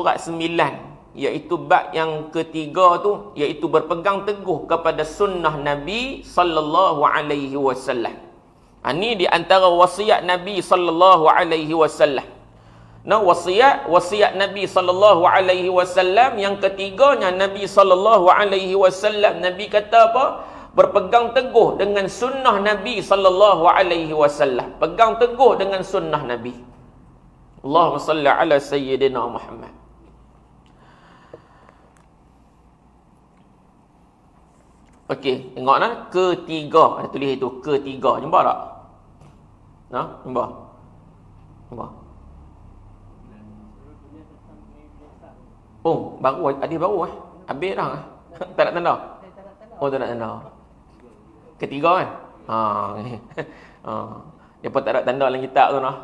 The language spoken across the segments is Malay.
surat sembilan, iaitu bab yang ketiga tu iaitu berpegang teguh kepada sunnah Nabi sallallahu alaihi wasallam. ini ha, di antara wasiat Nabi sallallahu alaihi wasallam. Nah, wasiat wasiat Nabi sallallahu alaihi wasallam yang ketiganya Nabi sallallahu alaihi wasallam Nabi kata apa? Berpegang teguh dengan sunnah Nabi sallallahu alaihi wasallam. Pegang teguh dengan sunnah Nabi. Allahumma salli ala sayyidina Muhammad. Okey, tengok nah ketiga. Ada tulis itu ketiga. Nampak tak? Nah, nampak. Nampak. Oh, baru ada baru eh. Habis dah eh. tak nak tanda. Oh, tak nak tanda. Ketiga kan? Ha. ha. Dia pun tak ada tanda dalam kitab tu nah.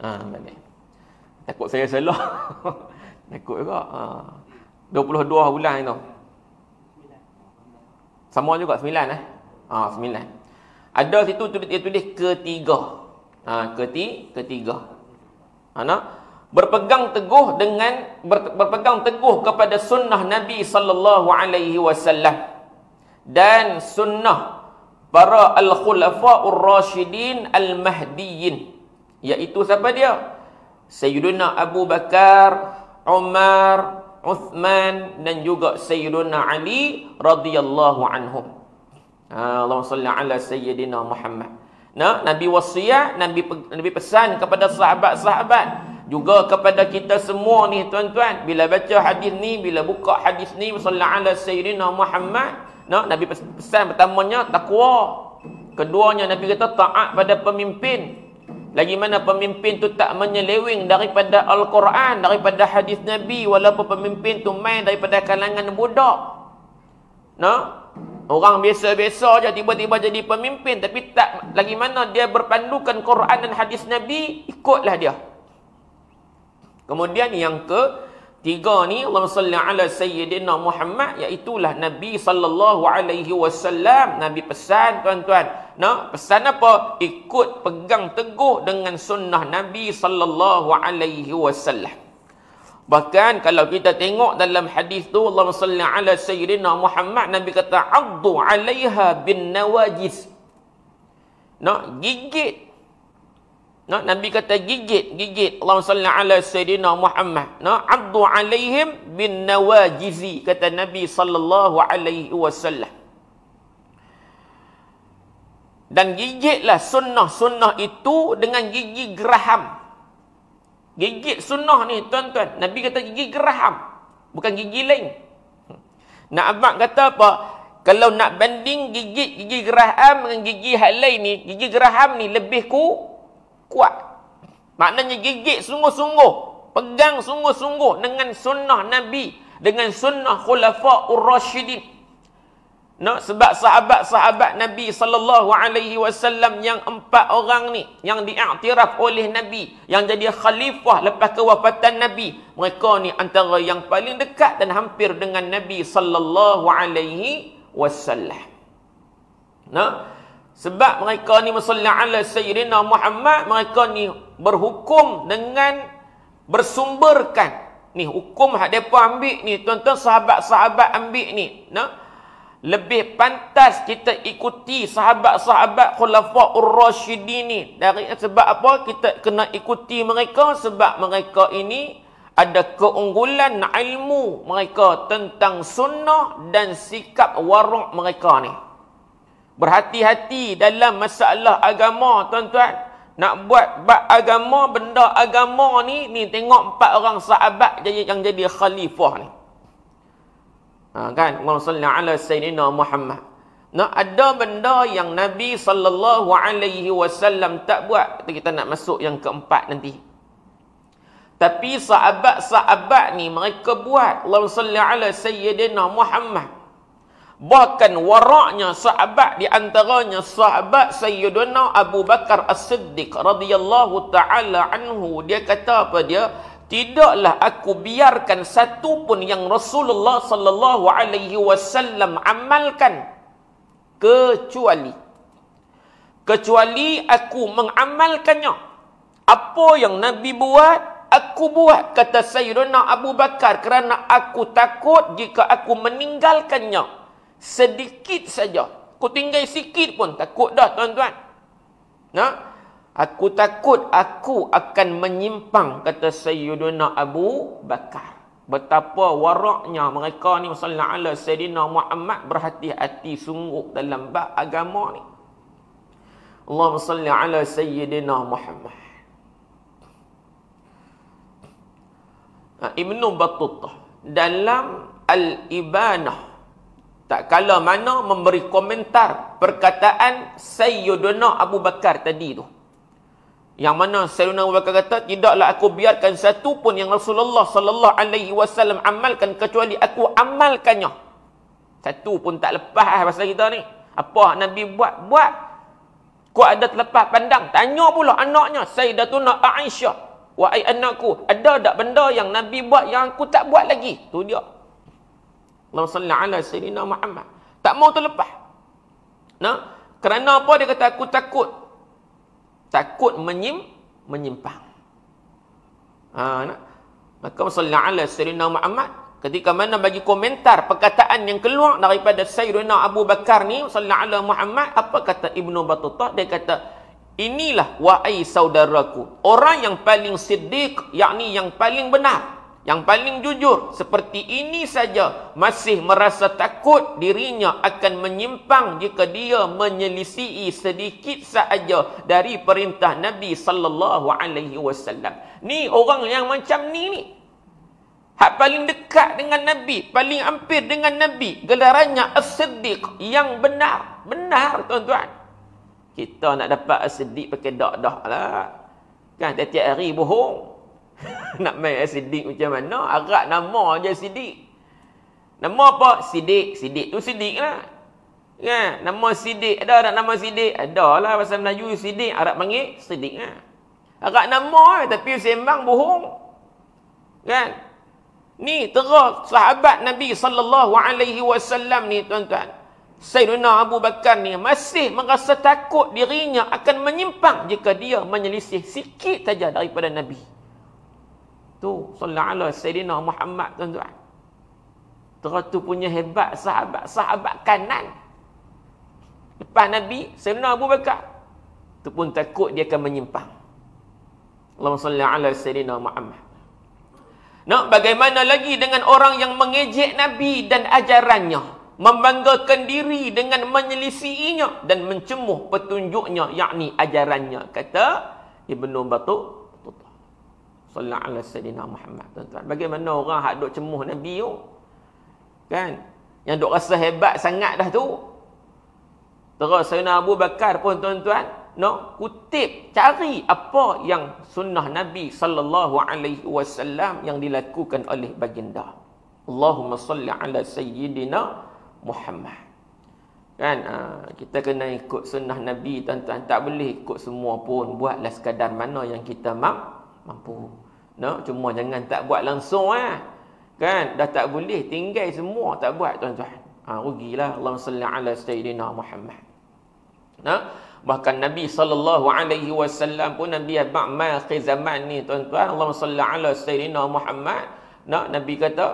Ha, balik. Takut saya salah. Takut juga. Ha. 22 bulan tu. You know. Sama juga sembilan eh. Ha sembilan. Ada situ tulis dia tulis ketiga. Ha keti ketiga. Ana ha, berpegang teguh dengan ber, berpegang teguh kepada sunnah Nabi sallallahu alaihi wasallam dan sunnah para al-khulafaur rasyidin al-mahdiyyin iaitu siapa dia? Sayyidina Abu Bakar, Umar, Uthman dan juga Sayyiduna Ali radhiyallahu anhum. Ha, Allah salli ala Sayyidina Muhammad. Nah, Nabi wasiat, Nabi, Nabi pesan kepada sahabat-sahabat. Juga kepada kita semua ni tuan-tuan. Bila baca hadis ni, bila buka hadis ni, salli ala Sayyidina Muhammad. Nah, Nabi pesan pertamanya, takwa. Keduanya, Nabi kata taat pada pemimpin. Lagi mana pemimpin tu tak menyeleweng daripada Al-Quran, daripada hadis Nabi, walaupun pemimpin tu main daripada kalangan budak. No? Orang biasa-biasa je tiba-tiba jadi pemimpin tapi tak lagi mana dia berpandukan Quran dan hadis Nabi, ikutlah dia. Kemudian yang ke tiga ni Allah salli ala sayyidina Muhammad iaitu lah Nabi sallallahu alaihi wasallam, Nabi pesan tuan-tuan no pesan apa ikut pegang teguh dengan sunnah nabi sallallahu alaihi wasallam bahkan kalau kita tengok dalam hadis tu Allah salli ala sayyidina Muhammad nabi kata addu alaiha bin nawajis no gigit no nabi kata gigit gigit Allah salli ala sayyidina Muhammad no addu alaihim bin nawajizi kata nabi sallallahu alaihi wasallam dan gigitlah sunnah-sunnah itu dengan gigi geraham. Gigit sunnah ni tuan-tuan. Nabi kata gigi geraham. Bukan gigi lain. Nak abang kata apa? Kalau nak banding gigit gigi geraham dengan gigi hal lain ni, gigi geraham ni lebih ku kuat. Maknanya gigit sungguh-sungguh. Pegang sungguh-sungguh dengan sunnah Nabi. Dengan sunnah khulafa ur-rashidin. No sebab sahabat-sahabat Nabi sallallahu alaihi wasallam yang empat orang ni yang diiktiraf oleh Nabi yang jadi khalifah lepas kewafatan Nabi, mereka ni antara yang paling dekat dan hampir dengan Nabi sallallahu alaihi wasallam. Nah, sebab mereka ni musalla ala sayyidina Muhammad, mereka ni berhukum dengan bersumberkan ni hukum hak depa ambil ni tuan-tuan sahabat-sahabat ambil ni nah lebih pantas kita ikuti sahabat-sahabat khulafaur rasyidin dari sebab apa kita kena ikuti mereka sebab mereka ini ada keunggulan ilmu mereka tentang sunnah dan sikap warung mereka ni berhati-hati dalam masalah agama tuan-tuan nak buat bab agama benda agama ni ni tengok empat orang sahabat yang jadi khalifah ni Ha, kan? Allah salli ala Sayyidina Muhammad. Nah, ada benda yang Nabi sallallahu alaihi wasallam tak buat. Kita nak masuk yang keempat nanti. Tapi sahabat-sahabat ni mereka buat. Allah salli ala Sayyidina Muhammad. Bahkan waraknya sahabat di antaranya sahabat Sayyidina Abu Bakar As-Siddiq radhiyallahu taala anhu dia kata apa dia? tidaklah aku biarkan satu pun yang Rasulullah sallallahu alaihi wasallam amalkan kecuali kecuali aku mengamalkannya apa yang nabi buat aku buat kata Sayyidina Abu Bakar kerana aku takut jika aku meninggalkannya sedikit saja aku tinggal sikit pun takut dah tuan-tuan nah Aku takut aku akan menyimpang kata Sayyiduna Abu Bakar. Betapa waraknya mereka ni sallallahu alaihi Sayyidina Muhammad berhati-hati sungguh dalam bab agama ni. Allahumma salli ala Sayyidina Muhammad. Ha, Ibnu Battuta dalam Al-Ibanah tak kala mana memberi komentar perkataan Sayyiduna Abu Bakar tadi tu. Yang mana Sayyidina Abu Bakar kata, tidaklah aku biarkan satu pun yang Rasulullah sallallahu alaihi wasallam amalkan kecuali aku amalkannya. Satu pun tak lepas lah pasal kita ni. Apa Nabi buat? Buat. Kau ada terlepas pandang. Tanya pula anaknya. Sayyidatuna Aisyah. Wa ai anakku. Ada tak benda yang Nabi buat yang aku tak buat lagi? Tu dia. Allah salli ala Sayyidina Muhammad. Tak mau terlepas. Nah, kerana apa dia kata aku takut takut menyim menyimpang. Ha, nak? Maka Rasulullah ala Sayyidina Muhammad ketika mana bagi komentar perkataan yang keluar daripada Sayyidina Abu Bakar ni Rasulullah ala Muhammad apa kata Ibnu Battuta dia kata inilah wahai saudaraku orang yang paling siddiq yakni yang paling benar yang paling jujur seperti ini saja masih merasa takut dirinya akan menyimpang jika dia menyelisihi sedikit saja dari perintah Nabi sallallahu alaihi wasallam. Ni orang yang macam ni ni. Hak paling dekat dengan Nabi, paling hampir dengan Nabi, gelarannya As-Siddiq yang benar. Benar tuan-tuan. Kita nak dapat As-Siddiq pakai dak dah lah. Kan, tiap-tiap hari bohong. nak main eh, sidik macam mana? Arab nama je sidik. Nama apa? Sidik. Sidik tu sidik lah. Ya, nama sidik. Ada tak nama sidik? Ada lah. Pasal Melayu sidik. Arab panggil sidik lah. Arab nama lah. Tapi sembang bohong. Kan? Ni terah sahabat Nabi sallallahu alaihi wasallam ni tuan-tuan. Sayyidina Abu Bakar ni masih merasa takut dirinya akan menyimpang jika dia menyelisih sikit saja daripada Nabi tu sallallahu sayyidina Muhammad tuan-tuan teratu punya hebat sahabat sahabat kanan lepas nabi sayyidina Abu Bakar tu pun takut dia akan menyimpang Allahumma salli ala sayyidina Muhammad nak bagaimana lagi dengan orang yang mengejek nabi dan ajarannya membanggakan diri dengan menyelisihinya dan mencemuh petunjuknya yakni ajarannya kata Ibnu Batut sallallahu alaihi sayyidina Muhammad tuan-tuan bagaimana orang hak duk cemuh nabi tu kan yang duk rasa hebat sangat dah tu terus sayyidina Abu Bakar pun tuan-tuan no kutip cari apa yang sunnah nabi sallallahu alaihi wasallam yang dilakukan oleh baginda Allahumma salli ala sayyidina Muhammad kan ha, kita kena ikut sunnah nabi tuan-tuan tak boleh ikut semua pun buatlah sekadar mana yang kita mampu No? Cuma jangan tak buat langsung ah. Kan? Dah tak boleh tinggal semua tak buat tuan-tuan. Ha, rugilah. Allahumma salli ala sayyidina Muhammad. No? Bahkan Nabi sallallahu alaihi wasallam pun Nabi abad ma'akhir zaman ni tuan-tuan. Allahumma salli ala sayyidina Muhammad. No? Nabi kata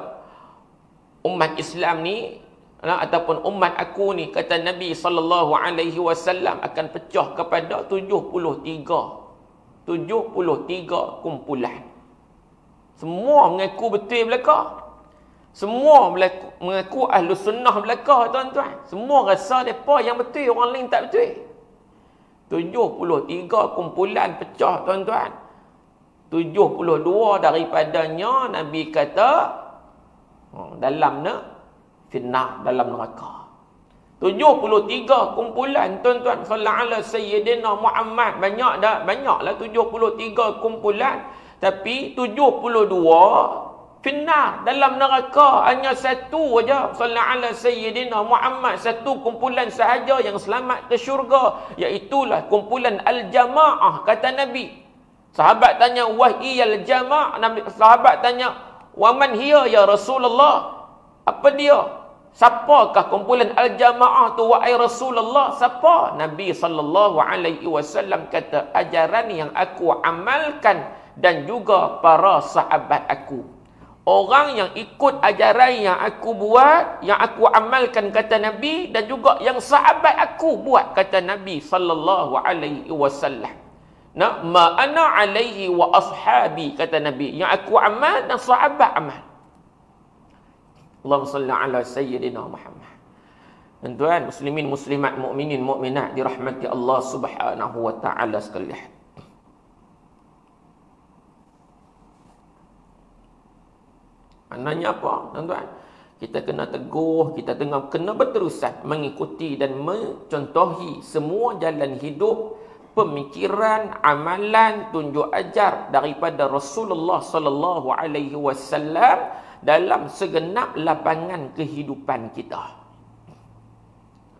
umat Islam ni no? ataupun umat aku ni kata Nabi sallallahu alaihi wasallam akan pecah kepada 73 73 kumpulan. Semua mengaku betul belaka. Semua mengaku, mengaku ahlu sunnah belaka tuan-tuan. Semua rasa mereka yang betul, orang lain tak betul. Tujuh puluh tiga kumpulan pecah tuan-tuan. Tujuh puluh dua daripadanya Nabi kata oh, dalam ne, finah dalam neraka. 73 kumpulan tuan-tuan sallallahu alaihi wasallam Muhammad banyak dah puluh tiga kumpulan tapi 72 Finah dalam neraka Hanya satu saja Salam ala Sayyidina Muhammad Satu kumpulan sahaja yang selamat ke syurga Iaitulah kumpulan Al-Jama'ah Kata Nabi Sahabat tanya Wahi Al-Jama'ah Sahabat tanya Waman hiya ya Rasulullah Apa dia? Siapakah kumpulan al-jamaah tu wahai Rasulullah? Siapa? Nabi sallallahu alaihi wasallam kata ajaran yang aku amalkan dan juga para sahabat aku. Orang yang ikut ajaran yang aku buat, yang aku amalkan kata Nabi dan juga yang sahabat aku buat kata Nabi sallallahu alaihi wasallam. Na ma ana alaihi wa ashabi kata Nabi yang aku amal dan sahabat amal. Allahumma salli ala sayyidina Muhammad. Tuan-tuan muslimin muslimat mukminin mukminat dirahmati Allah Subhanahu wa taala sekalian. Maknanya apa, tuan-tuan? Kita kena teguh, kita tengah kena berterusan mengikuti dan mencontohi semua jalan hidup, pemikiran, amalan, tunjuk ajar daripada Rasulullah sallallahu alaihi wasallam dalam segenap lapangan kehidupan kita.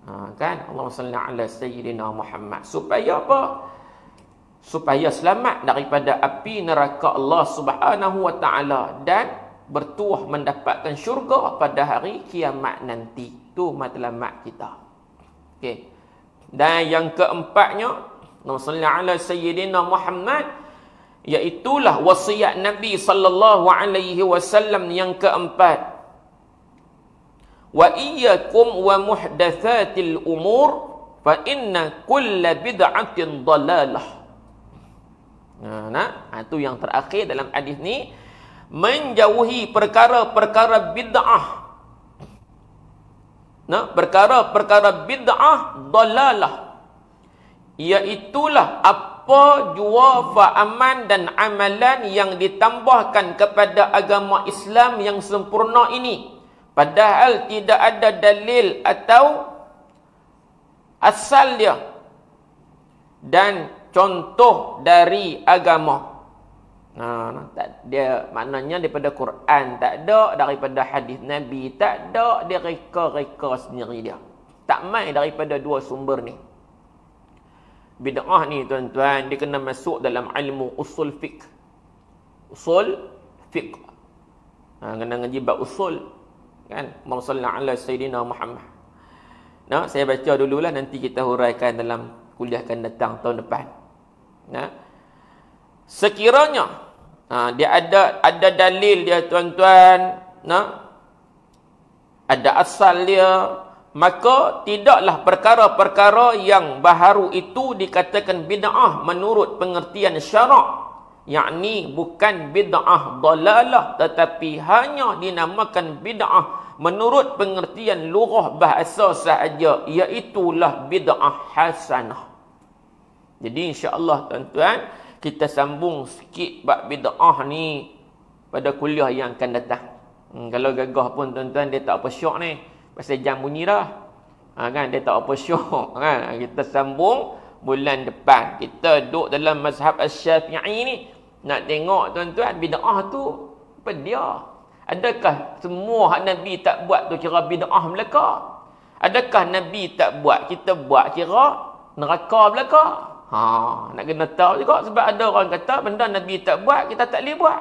Ha, kan Allah salli ala sayyidina Muhammad supaya apa supaya selamat daripada api neraka Allah Subhanahu wa taala dan bertuah mendapatkan syurga pada hari kiamat nanti. Tu matlamat kita. Okey. Dan yang keempatnya, Nabi sallallahu alaihi sayyidina Muhammad iaitulah wasiat Nabi sallallahu alaihi wasallam yang keempat. Wa iyyakum wa muhdatsatil umur fa inna kulla bid'atin dalalah. Nah, nah, ha, itu yang terakhir dalam hadis ni menjauhi perkara-perkara bid'ah nah perkara-perkara bid'ah dalalah iaitulah apa jua aman dan amalan yang ditambahkan kepada agama Islam yang sempurna ini padahal tidak ada dalil atau asal dia dan contoh dari agama Ha, tak, dia maknanya daripada Quran tak ada, daripada hadis Nabi tak ada, dia reka-reka sendiri dia. Tak main daripada dua sumber ni. Bid'ah ni tuan-tuan, dia kena masuk dalam ilmu usul fiqh. Usul fiqh. Ha, kena ngaji bab usul. Kan? Mursalna ala Sayyidina Muhammad. Nah, saya baca dululah nanti kita huraikan dalam kuliah akan datang tahun depan. Nah, sekiranya ha, dia ada ada dalil dia tuan-tuan nah ada asal dia maka tidaklah perkara-perkara yang baharu itu dikatakan bid'ah menurut pengertian syarak yakni bukan bid'ah dalalah tetapi hanya dinamakan bid'ah menurut pengertian lughah bahasa sahaja iaitu lah bid'ah hasanah jadi insya-Allah tuan-tuan kita sambung sikit bab bid'ah ni pada kuliah yang akan datang. Hmm, kalau gagah pun tuan-tuan dia tak apa syok ni. Pasal jam bunyi dah. Ha, kan dia tak apa syok kan. Ha, kita sambung bulan depan. Kita duduk dalam mazhab Asy-Syafi'i ni nak tengok tuan-tuan bid'ah tu apa dia? Adakah semua hak Nabi tak buat tu kira bid'ah belaka? Adakah Nabi tak buat kita buat kira neraka belaka? Ha, nak kena tahu juga sebab ada orang kata benda Nabi tak buat, kita tak boleh buat.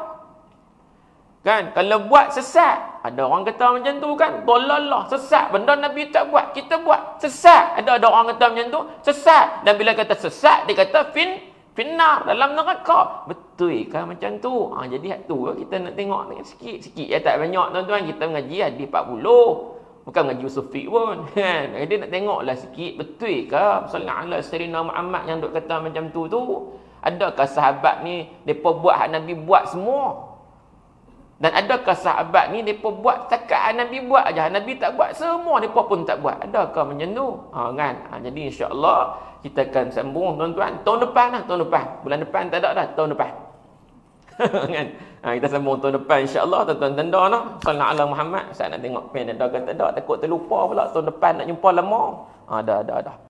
Kan? Kalau buat sesat. Ada orang kata macam tu kan? Dolalah, sesat. Benda Nabi tak buat, kita buat. Sesat. Ada ada orang kata macam tu, sesat. Dan bila kata sesat, dia kata fin finar dalam neraka. Betul kan macam tu? Ha, jadi hak tu lah kita nak tengok sikit-sikit ya tak banyak tuan-tuan kita mengaji hadis 40. Bukan mengaji usul fiqh pun. Kan? Dia nak tengoklah sikit betul ke salat ala serina Muhammad yang duk kata macam tu tu. Adakah sahabat ni mereka buat hak Nabi buat semua? Dan adakah sahabat ni mereka buat takat Nabi buat aja Nabi tak buat semua mereka pun tak buat. Adakah macam tu? Ha, kan? Ha, jadi insyaAllah kita akan sambung tuan-tuan. Tahun depan lah tahun depan. Bulan depan tak ada dah tahun depan. kan? ha, kita sambung tahun depan Allah, tuan-tuan tanda lah. nak salam ala Muhammad saya nak tengok pen dan dah kata dah takut terlupa pula tahun depan nak jumpa lama ha, ada, ada. dah